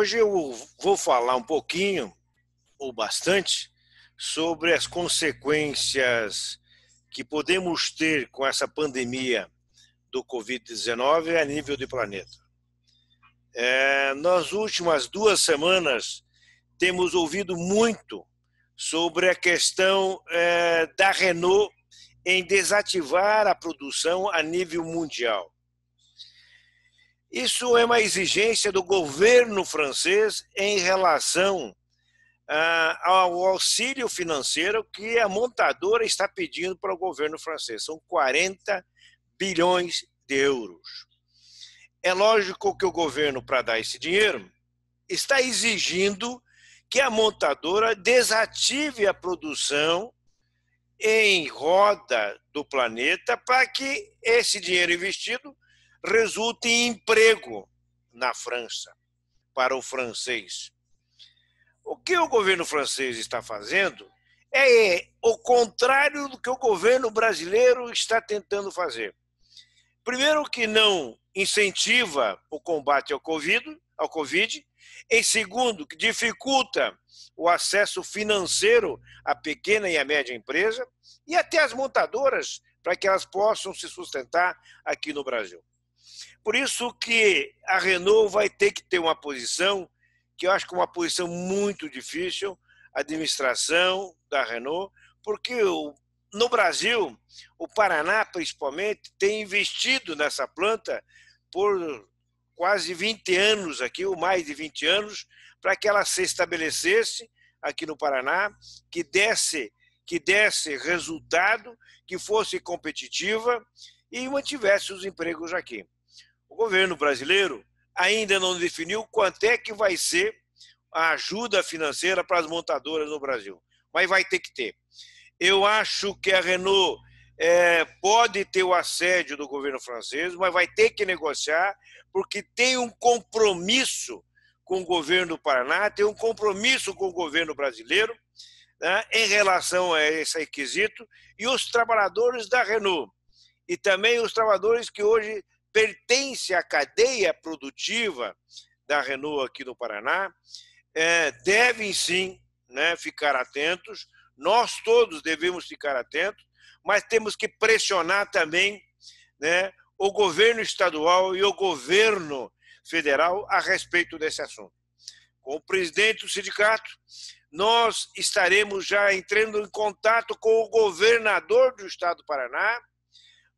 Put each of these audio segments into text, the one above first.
Hoje eu vou falar um pouquinho, ou bastante, sobre as consequências que podemos ter com essa pandemia do Covid-19 a nível de planeta. É, nas últimas duas semanas, temos ouvido muito sobre a questão é, da Renault em desativar a produção a nível mundial. Isso é uma exigência do governo francês em relação ah, ao auxílio financeiro que a montadora está pedindo para o governo francês. São 40 bilhões de euros. É lógico que o governo, para dar esse dinheiro, está exigindo que a montadora desative a produção em roda do planeta para que esse dinheiro investido resulta em emprego na França, para o francês. O que o governo francês está fazendo é, é o contrário do que o governo brasileiro está tentando fazer. Primeiro, que não incentiva o combate ao Covid, ao COVID. Em segundo, que dificulta o acesso financeiro à pequena e à média empresa e até às montadoras para que elas possam se sustentar aqui no Brasil. Por isso que a Renault vai ter que ter uma posição, que eu acho que é uma posição muito difícil, a administração da Renault, porque no Brasil, o Paraná principalmente tem investido nessa planta por quase 20 anos aqui, ou mais de 20 anos, para que ela se estabelecesse aqui no Paraná, que desse, que desse resultado, que fosse competitiva e mantivesse os empregos aqui o governo brasileiro ainda não definiu quanto é que vai ser a ajuda financeira para as montadoras no Brasil, mas vai ter que ter. Eu acho que a Renault é, pode ter o assédio do governo francês, mas vai ter que negociar, porque tem um compromisso com o governo do Paraná, tem um compromisso com o governo brasileiro né, em relação a esse requisito, e os trabalhadores da Renault, e também os trabalhadores que hoje pertence à cadeia produtiva da Renault aqui no Paraná, é, devem sim né, ficar atentos, nós todos devemos ficar atentos, mas temos que pressionar também né, o governo estadual e o governo federal a respeito desse assunto. Com o presidente do sindicato, nós estaremos já entrando em contato com o governador do estado do Paraná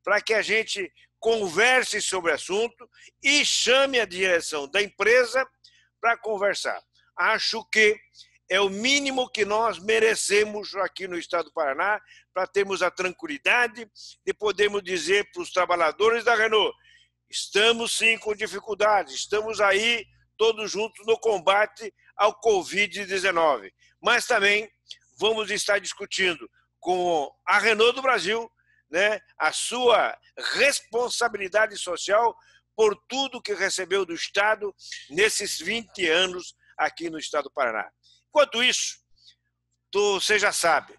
para que a gente converse sobre o assunto e chame a direção da empresa para conversar. Acho que é o mínimo que nós merecemos aqui no Estado do Paraná para termos a tranquilidade de podermos dizer para os trabalhadores da Renault: estamos sim com dificuldades, estamos aí todos juntos no combate ao Covid-19. Mas também vamos estar discutindo com a Renault do Brasil né, a sua responsabilidade social por tudo que recebeu do Estado nesses 20 anos aqui no Estado do Paraná. Enquanto isso, você já sabe,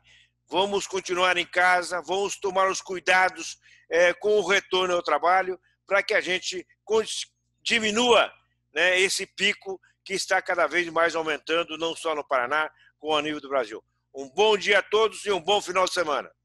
vamos continuar em casa, vamos tomar os cuidados é, com o retorno ao trabalho para que a gente diminua né, esse pico que está cada vez mais aumentando, não só no Paraná, como a nível do Brasil. Um bom dia a todos e um bom final de semana.